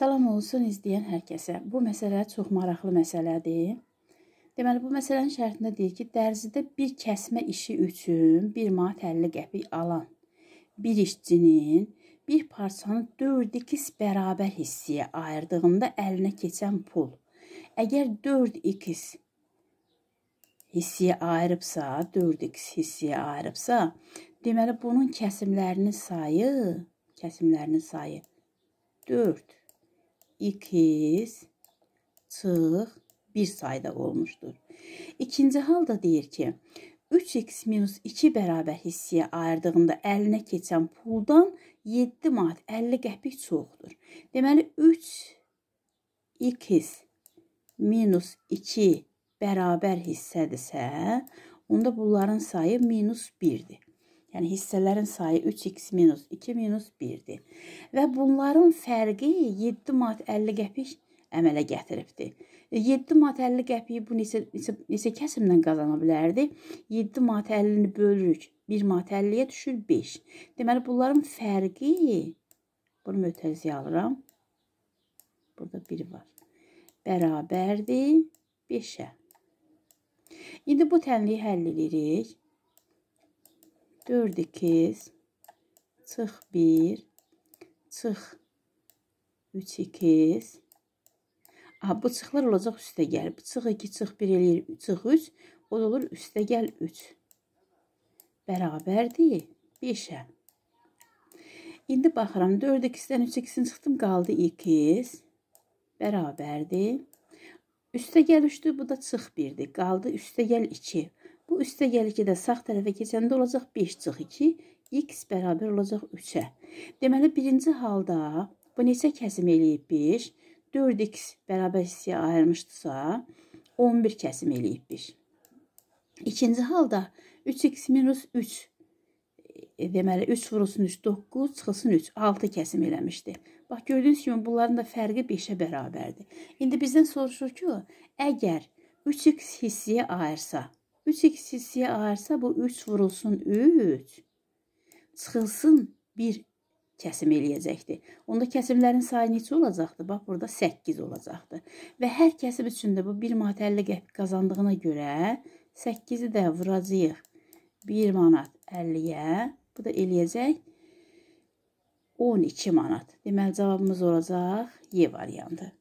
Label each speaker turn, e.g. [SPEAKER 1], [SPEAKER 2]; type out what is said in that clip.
[SPEAKER 1] Salam olsun izləyən hər kəsə. Bu məsələ çox maraqlı məsələdir. Deməli, bu məsələnin şərtində deyir ki, dərzidə bir kəsmə işi üçün 1 manat 50 qəpik alan bir işçinin bir parçanı 4x bərabər hissəyə ayırdığında əlinə keçən pul. Əgər 4x hissəyə ayırıbsa, 4x hissəyə ayırıbsa, deməli bunun kəsimlərinin sayı, kəsimlərinin sayı 4 ikiz, çıx, bir sayda olmuşdur. İkinci halda deyir ki, 3x minus 2 bərabər hissəyə ayırdığında əlinə keçən puldan 7 manat 50 qəpik çoxdur. Deməli, 3x minus 2 bərabər hissədirsə, onda bunların sayı minus 1-dir. Yəni hissələrin sayı 3x minus 2 minus 1-dir. Və bunların fərqi 7 manat 50 qəpik əmələ gətiribdi. 7 manat 50 qəpiyi bu neçə neçə, neçə kəsimlə qazana bilərdi? 7 manat 50-ni bölürük. 1 manat 50-yə düşür 5. Deməli bunların fərqi bunu mötəzi alıram. Burada 1 var. Bərabərdir 5-ə. İndi bu tənliyi həll edirik. 4 ikiz, çıx 1, çıx 3 ikiz. Aha, bu çıxlar olacaq üstə gəl. Bu çıx 2, çıx 1 eləyir, çıx 3. O da olur üstə gəl 3. Bərabərdir 5-ə. İndi baxıram 4 ikizdən 3 ikizini çıxdım qaldı 2. Bərabərdir. Üstə gəl 3-dür, bu da çıx 1-dir. Qaldı üstə gəl 2. Bu üstə gəlikidə sağ tərəfə keçəndə olacaq 5 çıx 2, x bərabər olacaq 3-ə. Deməli, birinci halda bu neçə kəsim eləyib 5, 4x bərabər hissəyə ayırmışdısa, 11 kəsim eləyib 1. İkinci halda 3x minus 3, e, deməli 3 vurulsun 3, 9 çıxılsın 3, 6 kəsim eləmişdi. Bax, gördüyünüz kimi bunların da fərqi 5-ə bərabərdir. İndi bizdən soruşur ki, əgər 3x hissəyə ayırsa, 3 eksisiye ayırsa bu 3 vurulsun 3. Çıxılsın 1 kəsim eləyəcəkdi. Onda kəsimlərin sayı neçə olacaqdı? Bax, burada 8 olacaqdı. Və hər kəsim üçün də bu 1 manat 50 qəpik qazandığına görə 8-i də vuracağıq 1 manat 50-yə. Bu da eləyəcək 12 manat. Deməli, cavabımız olacaq Y variantı.